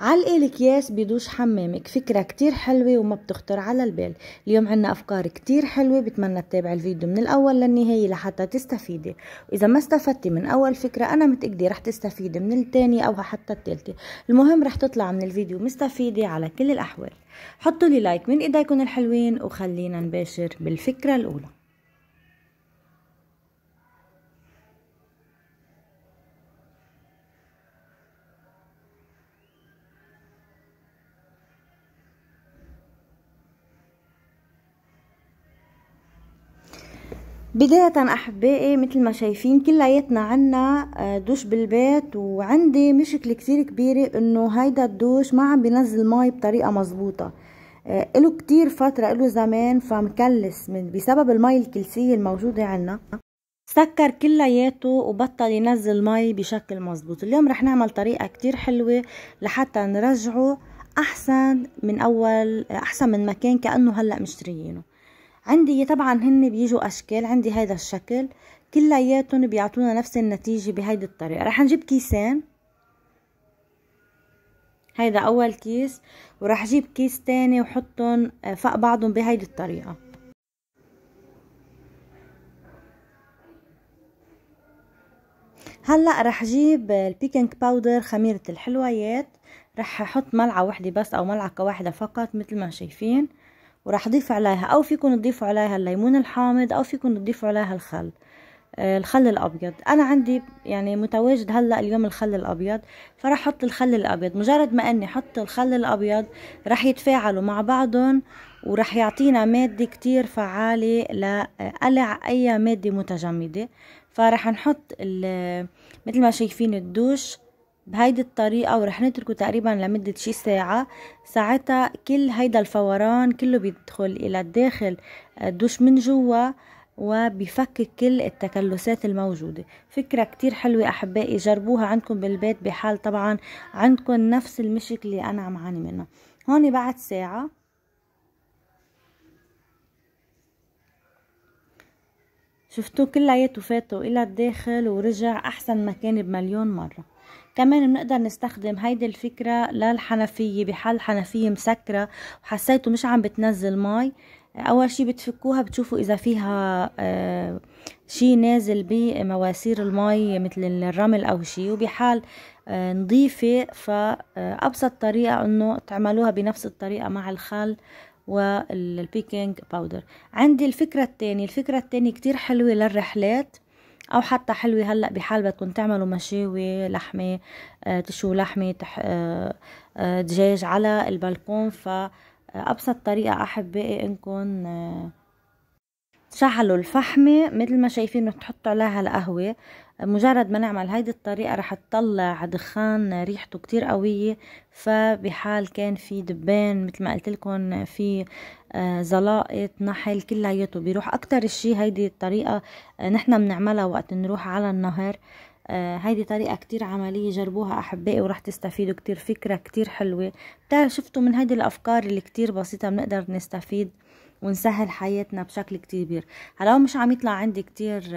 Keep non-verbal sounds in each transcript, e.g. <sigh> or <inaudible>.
علقي الكياس بدوش حمامك فكرة كتير حلوة وما بتخطر على البال اليوم عنا أفكار كتير حلوة بتمنى تتابع الفيديو من الأول للنهاية لحتى تستفيدي وإذا ما استفدتي من أول فكرة أنا متأكدة رح تستفيدي من التانية أو حتى التالتة المهم رح تطلع من الفيديو مستفيدة على كل الأحوال حطوا لي لايك من إيديكم الحلوين وخلينا نباشر بالفكرة الأولى بداية أحبائي مثل ما شايفين كلياتنا عنا آه، دوش بالبيت وعندي مشكلة كتير كبيرة انه هيدا الدوش ما عم بينزل مي بطريقة مزبوطة آه، اله كتير فترة اله زمان فمكلس من بسبب المي الكلسية الموجودة عنا سكر كلياته وبطل ينزل مي بشكل مزبوط اليوم رح نعمل طريقة كتير حلوة لحتى نرجعه أحسن من أول آه، أحسن من مكان كأنه هلأ مشتريينه عندي طبعا هن بيجوا اشكال عندي هذا الشكل كلياتهم بيعطونا نفس النتيجة بهيدي الطريقة رح نجيب كيسين هيدا اول كيس ورح اجيب كيس تاني وحطهم آه، فوق بعضهم بهيدي الطريقة هلا رح جيب البيكنج باودر خميرة الحلويات رح احط ملعقة وحدة بس او ملعقة واحدة فقط مثل ما شايفين وراح اضيف عليها او فيكم تضيفوا عليها الليمون الحامض او فيكم تضيفوا عليها الخل آه، الخل الابيض انا عندي يعني متواجد هلا اليوم الخل الابيض فراح احط الخل الابيض مجرد ما اني احط الخل الابيض راح يتفاعلوا مع بعضهم وراح يعطينا ماده كتير فعاله لقلع اي ماده متجمده فراح نحط مثل ما شايفين الدوش بهيدي الطريقة ورح نتركه تقريبا لمدة شي ساعة ساعتها كل هيدا الفوران كله بيدخل الى الداخل آه، دوش من جوا وبفكك كل التكلسات الموجودة فكرة كتير حلوة أحبائي جربوها عندكم بالبيت بحال طبعا عندكم نفس المشكلة اللي أنا عم عاني منها هون بعد ساعة شفتوه كلياته فاتوا إلى الداخل ورجع أحسن مكان بمليون مرة كمان بنقدر نستخدم هيدي الفكرة للحنفية بحال حنفية مسكرة وحسيته مش عم بتنزل مي اول شي بتفكوها بتشوفوا اذا فيها آه شي نازل بمواسير المي مثل الرمل او شي وبحال آه، نظيفة فابسط آه، طريقة انه تعملوها بنفس الطريقة مع الخل والبيكنج باودر عندي الفكرة التانية الفكرة التانية كتير حلوة للرحلات او حتى حلوه هلا بحال بدكم تعملوا مشاوي لحمه آه، تشو لحمه آه، آه، دجاج على البلكون فابسط طريقه احبائي انكم تشعلوا الفحمة مثل ما شايفين تحطوا عليها القهوة مجرد ما نعمل هيدي الطريقة رح تطلع دخان ريحته كتير قوية فبحال كان في دبان مثل ما قلت لكم في آه، زلائط نحل كلياته بيروح اكتر الشي هيدي الطريقة آه، نحنا بنعملها وقت نروح على النهر آه، هيدي طريقة كتير عملية جربوها أحبائي ورح تستفيدوا كتير فكرة كتير حلوة بتعرف شفتوا من هيدي الأفكار اللي كتير بسيطة بنقدر نستفيد ونسهل حياتنا بشكل كتير كبير هلا مش عم يطلع عندي كتير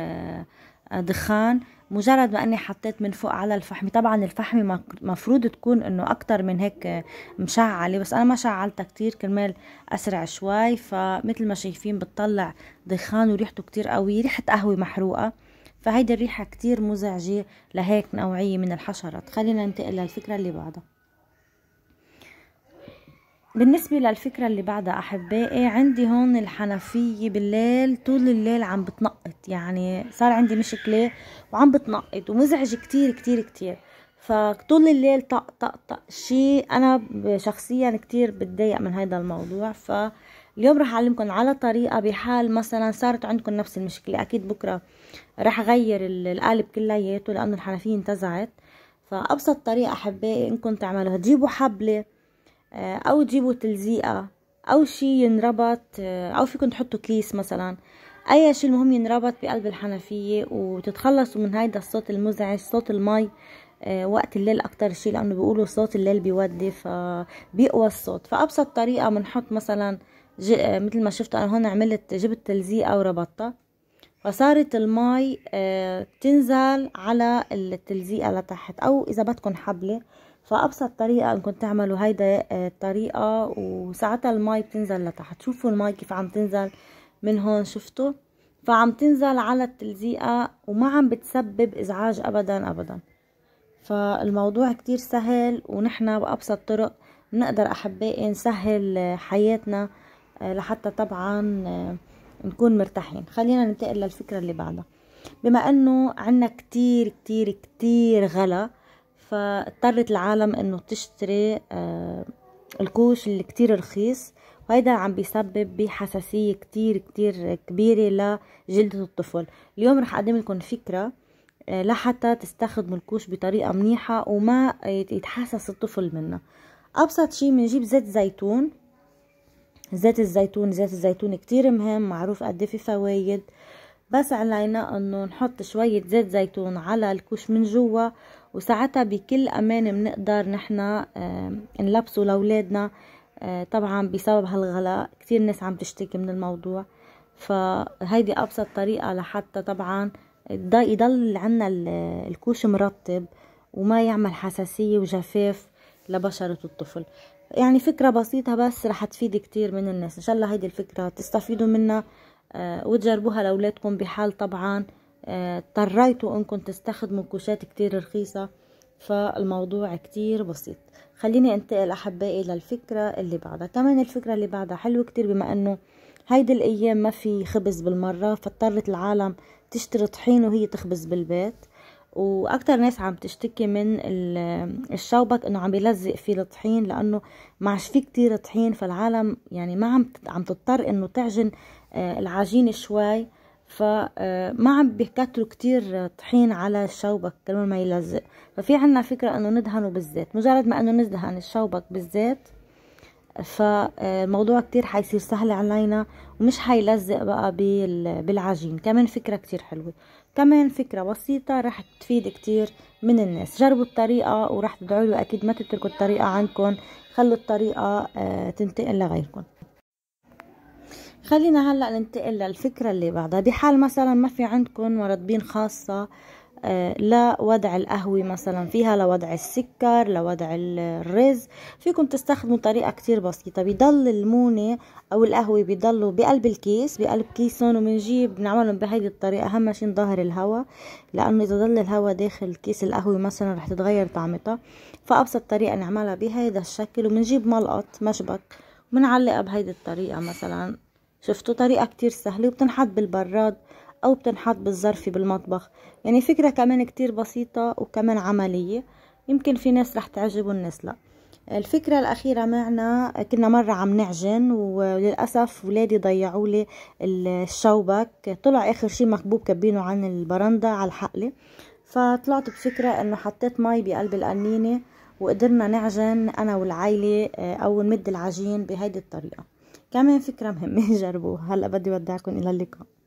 دخان مجرد ما اني حطيت من فوق على الفحم طبعا الفحم مفروض تكون انه اكتر من هيك مشعله بس انا ما شعلتها كتير كرمال اسرع شوي فمثل ما شايفين بتطلع دخان وريحته كتير قوية ريحة قهوة محروقة فهيدي الريحة كتير مزعجة لهيك نوعية من الحشرات خلينا ننتقل للفكرة اللي بعدها بالنسبة للفكرة اللي بعدها أحبائي عندي هون الحنفية بالليل طول الليل عم بتنقط يعني صار عندي مشكلة وعم بتنقط ومزعج كتير كتير كتير فطول الليل طق طق طق شيء أنا شخصيا كتير بتضايق من هذا الموضوع فاليوم رح أعلمكم على طريقة بحال مثلا صارت عندكم نفس المشكلة أكيد بكرة رح أغير القالب كلياته لأنه الحنفية انتزعت فأبسط طريقة أحبائي إنكم تعملوها تجيبوا حبلة آه، او تجيبوا تلزيقه او شي ينربط آه، او فيكم تحطوا كيس مثلا اي شي المهم ينربط بقلب الحنفيه وتتخلصوا من هيدا الصوت المزعج صوت المي آه، وقت الليل اكتر شي لانه بيقولوا صوت الليل بيودي فبيقوى الصوت فابسط طريقه بنحط مثلا مثل ما شفتوا انا هون عملت جبت تلزيقه وربطتها فصارت المي تنزل على التلزيقه لتحت او اذا بدكم حبله فابسط طريقه انكم تعملوا هيدا الطريقه آه، وساعتها المي بتنزل لتحت شوفوا المي كيف عم تنزل من هون شفتوا فعم تنزل على التلزيقه وما عم بتسبب ازعاج ابدا ابدا فالموضوع كتير سهل ونحن بابسط طرق نقدر احبائي نسهل آه، حياتنا آه، لحتى طبعا نكون مرتاحين خلينا ننتقل للفكرة اللي بعدها بما انه عنا كتير كتير كتير غلا فاضطرت العالم انه تشتري آه، الكوش اللي كتير رخيص وهيدا عم بيسبب بحساسية كتير كتير كبيرة لجلدة الطفل اليوم رح اقدم لكم فكرة آه، لحتى تستخدموا الكوش بطريقة منيحة وما يتحسس الطفل منها ابسط شي بنجيب زيت زيتون زيت الزيتون زيت الزيتون كتير مهم معروف قد إيه في فوايد بس علينا انه نحط شوية زيت زيتون على الكوش من جوا وساعتها بكل امان بنقدر نحنا نلبسه لاولادنا آه، طبعا بسبب هالغلاء كتير ناس عم تشتكي من الموضوع فهيدي ابسط طريقة لحتى طبعا يضل عنا الكوش مرطب وما يعمل حساسية وجفاف لبشرة الطفل يعني فكرة بسيطة بس رح تفيد كتير من الناس ان شاء الله هيدي الفكرة تستفيدوا منها آه، وتجربوها لأولادكم بحال طبعا اضطريتوا آه، انكم تستخدموا كوشات كتير رخيصة فالموضوع كتير بسيط خليني انتقل احبائي للفكرة اللي بعدها كمان الفكرة اللي بعدها حلوة كتير بما انه هيدي الايام ما في خبز بالمرة فاضطرت العالم تشتري طحين وهي تخبز بالبيت واكثر ناس عم تشتكي من الشوبك انه عم بيلزق فيه الطحين لانه ما عادش فيه كثير طحين فالعالم يعني ما عم عم تضطر انه تعجن آه، العجينه شوي فما آه، عم بيكتروا كتير طحين على الشوبك كل ما يلزق ففي عنا فكره انه ندهنه بالزيت مجرد ما انه ندهن الشوبك بالزيت فالموضوع كتير حيصير سهل علينا ومش حيلزق بقى بالعجين كمان فكرة كتير حلوة كمان فكرة بسيطة رح تفيد كتير من الناس جربوا الطريقة ورح تدعوا له أكيد ما تتركوا الطريقة عندكم خلوا الطريقة آه، تنتقل لغيركم خلينا هلا ننتقل للفكرة اللي بعدها بحال مثلا ما في عندكم مرطبين خاصة آه، لوضع القهوة مثلا فيها لوضع السكر لوضع الرز فيكم تستخدموا طريقة كتير بسيطة بيضل المونة أو القهوة بضلوا بقلب الكيس بقلب كيسهم ومنجيب بنعملهم بهيدي الطريقة أهم شي نظهر الهواء لأنه إذا ضل الهواء داخل كيس القهوة مثلا رح تتغير طعمتها فأبسط طريقة نعملها بهيدا الشكل ومنجيب ملقط مشبك ومنعلقها بهيدي الطريقة مثلا شفتوا طريقة كتير سهلة وبتنحط بالبراد أو بتنحط بالظرف بالمطبخ يعني فكرة كمان كتير بسيطة وكمان عملية يمكن في ناس رح تعجب الناس لأ الفكرة الأخيرة معنا كنا مرة عم نعجن وللأسف ولادي ضيعوا لي الشوبك طلع آخر شي مكبوب كبينه عن البرندة على الحقلة فطلعت بفكرة إنه حطيت مي بقلب القنينة وقدرنا نعجن أنا والعيلة آه، أو نمد العجين بهيدي الطريقة كمان فكرة مهمة <laughs> جربوها هلأ بدي ودعكم إلى اللقاء